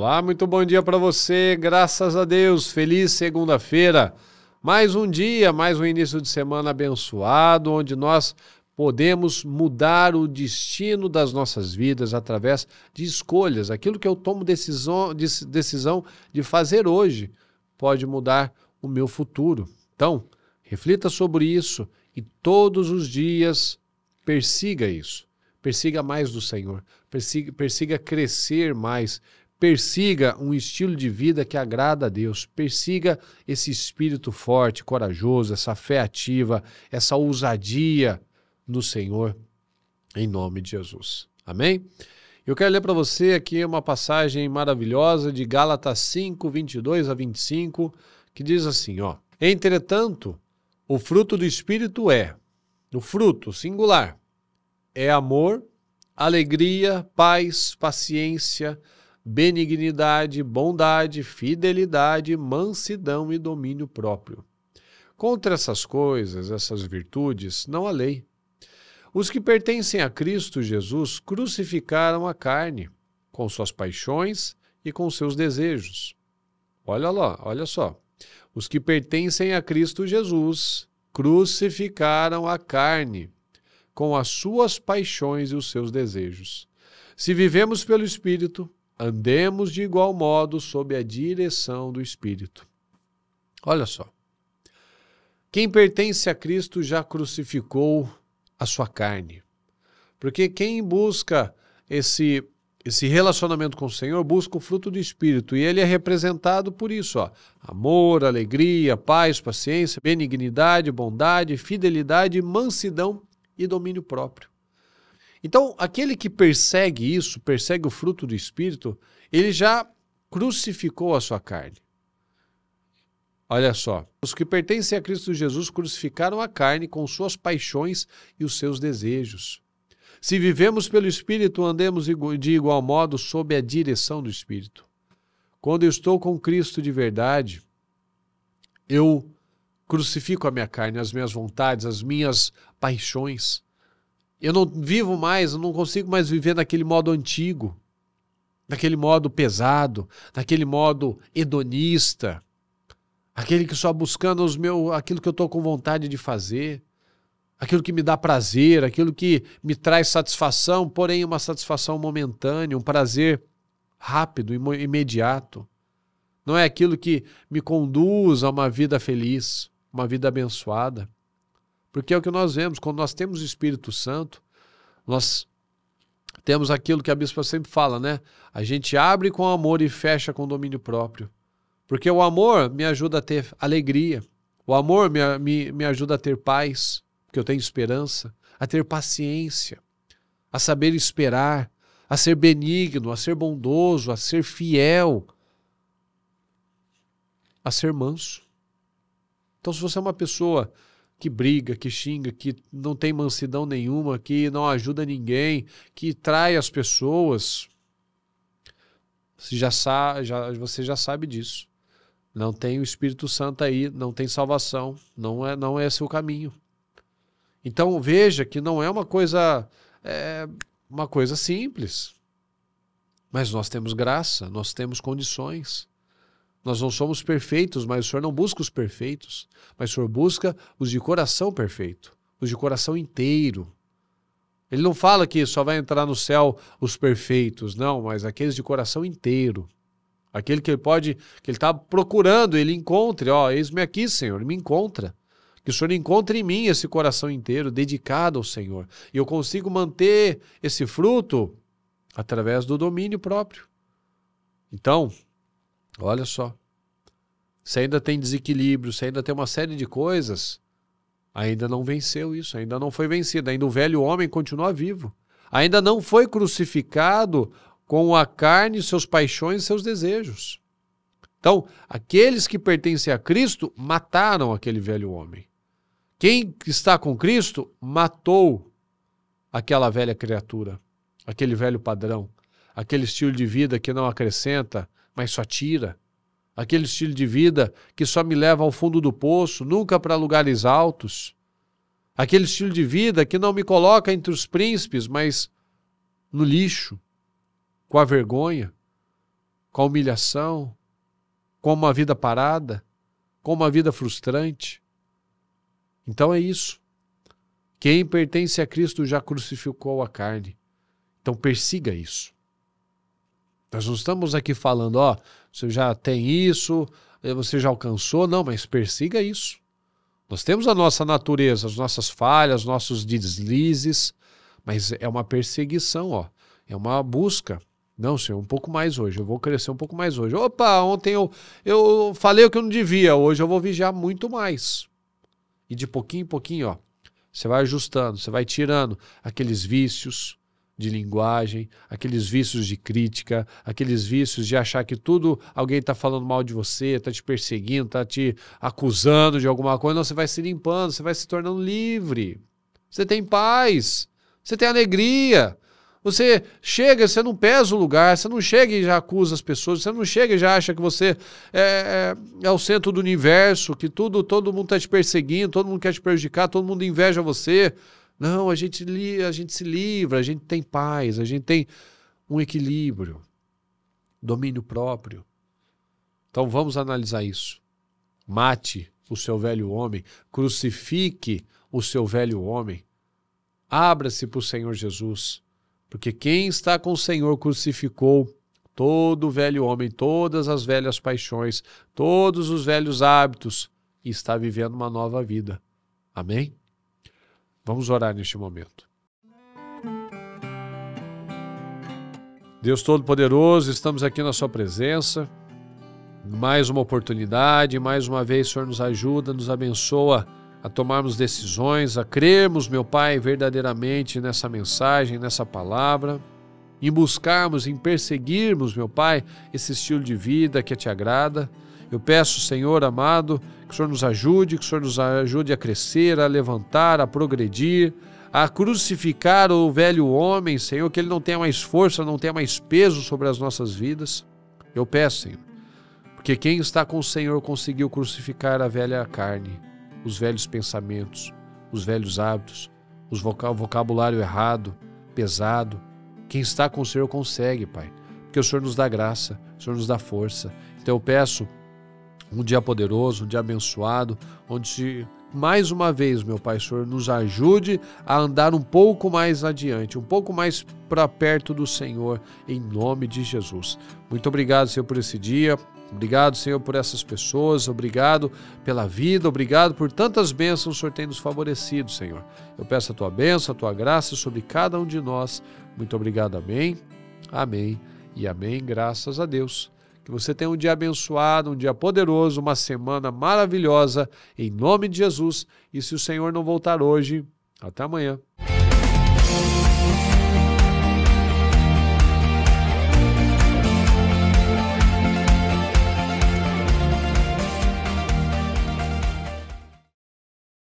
Olá, muito bom dia para você. Graças a Deus, feliz segunda-feira. Mais um dia, mais um início de semana abençoado, onde nós podemos mudar o destino das nossas vidas através de escolhas. Aquilo que eu tomo decisão, decisão de fazer hoje pode mudar o meu futuro. Então, reflita sobre isso e todos os dias persiga isso. Persiga mais do Senhor, persiga, persiga crescer mais, Persiga um estilo de vida que agrada a Deus. Persiga esse espírito forte, corajoso, essa fé ativa, essa ousadia no Senhor, em nome de Jesus. Amém? Eu quero ler para você aqui uma passagem maravilhosa de Gálatas 5, 22 a 25, que diz assim, ó. Entretanto, o fruto do Espírito é, o fruto singular, é amor, alegria, paz, paciência, benignidade, bondade, fidelidade, mansidão e domínio próprio. Contra essas coisas, essas virtudes, não há lei. Os que pertencem a Cristo Jesus crucificaram a carne, com suas paixões e com seus desejos. Olha lá, olha só. Os que pertencem a Cristo Jesus crucificaram a carne, com as suas paixões e os seus desejos. Se vivemos pelo Espírito, Andemos de igual modo sob a direção do Espírito. Olha só. Quem pertence a Cristo já crucificou a sua carne. Porque quem busca esse esse relacionamento com o Senhor busca o fruto do Espírito e ele é representado por isso: ó, amor, alegria, paz, paciência, benignidade, bondade, fidelidade, mansidão e domínio próprio. Então, aquele que persegue isso, persegue o fruto do Espírito, ele já crucificou a sua carne. Olha só, os que pertencem a Cristo Jesus crucificaram a carne com suas paixões e os seus desejos. Se vivemos pelo Espírito, andemos de igual modo sob a direção do Espírito. Quando eu estou com Cristo de verdade, eu crucifico a minha carne, as minhas vontades, as minhas paixões. Eu não vivo mais, eu não consigo mais viver naquele modo antigo, naquele modo pesado, naquele modo hedonista, aquele que só buscando os meu, aquilo que eu estou com vontade de fazer, aquilo que me dá prazer, aquilo que me traz satisfação, porém uma satisfação momentânea, um prazer rápido, imediato. Não é aquilo que me conduz a uma vida feliz, uma vida abençoada. Porque é o que nós vemos, quando nós temos o Espírito Santo, nós temos aquilo que a bispa sempre fala, né? A gente abre com amor e fecha com domínio próprio. Porque o amor me ajuda a ter alegria. O amor me, me, me ajuda a ter paz, porque eu tenho esperança, a ter paciência, a saber esperar, a ser benigno, a ser bondoso, a ser fiel, a ser manso. Então, se você é uma pessoa que briga, que xinga, que não tem mansidão nenhuma, que não ajuda ninguém, que trai as pessoas. Você já, sabe, já, você já sabe disso. Não tem o Espírito Santo aí, não tem salvação, não é, não é seu caminho. Então veja que não é uma coisa é uma coisa simples. Mas nós temos graça, nós temos condições. Nós não somos perfeitos, mas o Senhor não busca os perfeitos, mas o Senhor busca os de coração perfeito, os de coração inteiro. Ele não fala que só vai entrar no céu os perfeitos, não, mas aqueles de coração inteiro. Aquele que ele pode, que ele está procurando, ele encontre, ó, eis-me aqui, Senhor, me encontra. Que o Senhor encontre em mim esse coração inteiro dedicado ao Senhor. E eu consigo manter esse fruto através do domínio próprio. Então, Olha só. Se ainda tem desequilíbrio, se ainda tem uma série de coisas, ainda não venceu isso, ainda não foi vencido, ainda o velho homem continua vivo. Ainda não foi crucificado com a carne, seus paixões, seus desejos. Então, aqueles que pertencem a Cristo mataram aquele velho homem. Quem está com Cristo matou aquela velha criatura, aquele velho padrão, aquele estilo de vida que não acrescenta, mas só tira. Aquele estilo de vida que só me leva ao fundo do poço, nunca para lugares altos. Aquele estilo de vida que não me coloca entre os príncipes, mas no lixo, com a vergonha, com a humilhação, com uma vida parada, com uma vida frustrante. Então é isso. Quem pertence a Cristo já crucificou a carne. Então persiga isso. Nós não estamos aqui falando, ó, você já tem isso, eh, você já alcançou, não, mas persiga isso. Nós temos a nossa natureza, as nossas falhas, nossos deslizes, mas é uma perseguição, ó. É uma busca. Não, senhor, um pouco mais hoje, eu vou crescer um pouco mais hoje. Opa, ontem eu, eu falei o que eu não devia, hoje eu vou vigiar muito mais. E de pouquinho em pouquinho, ó, você vai ajustando, você vai tirando aqueles vícios, de linguagem, aqueles vícios de crítica, aqueles vícios de achar que tudo alguém está falando mal de você, está te perseguindo, está te acusando de alguma coisa. Não, você vai se limpando, você vai se tornando livre. Você tem paz, você tem alegria. Você chega, você não pesa o lugar, você não chega e já acusa as pessoas, você não chega e já acha que você é, é, é o centro do universo, que tudo, todo mundo está te perseguindo, todo mundo quer te prejudicar, todo mundo inveja você. Não, a gente, li, a gente se livra, a gente tem paz, a gente tem um equilíbrio, domínio próprio. Então vamos analisar isso. Mate o seu velho homem, crucifique o seu velho homem. Abra-se para o Senhor Jesus, porque quem está com o Senhor crucificou todo o velho homem, todas as velhas paixões, todos os velhos hábitos e está vivendo uma nova vida. Amém? Vamos orar neste momento. Deus Todo-Poderoso, estamos aqui na Sua presença. Mais uma oportunidade, mais uma vez, o Senhor nos ajuda, nos abençoa a tomarmos decisões, a crermos, meu Pai, verdadeiramente nessa mensagem, nessa palavra, em buscarmos, em perseguirmos, meu Pai, esse estilo de vida que te agrada. Eu peço, Senhor amado, que o Senhor nos ajude, que o Senhor nos ajude a crescer, a levantar, a progredir, a crucificar o velho homem, Senhor, que ele não tenha mais força, não tenha mais peso sobre as nossas vidas. Eu peço, Senhor, porque quem está com o Senhor conseguiu crucificar a velha carne, os velhos pensamentos, os velhos hábitos, o vocabulário errado, pesado. Quem está com o Senhor consegue, Pai, porque o Senhor nos dá graça, o Senhor nos dá força. Então eu peço um dia poderoso, um dia abençoado, onde se, mais uma vez, meu Pai Senhor, nos ajude a andar um pouco mais adiante, um pouco mais para perto do Senhor, em nome de Jesus. Muito obrigado, Senhor, por esse dia. Obrigado, Senhor, por essas pessoas, obrigado pela vida, obrigado por tantas bênçãos o Senhor tem nos favorecido, Senhor. Eu peço a tua bênção, a tua graça sobre cada um de nós. Muito obrigado, amém. Amém e amém, graças a Deus. Que você tenha um dia abençoado, um dia poderoso, uma semana maravilhosa, em nome de Jesus. E se o Senhor não voltar hoje, até amanhã.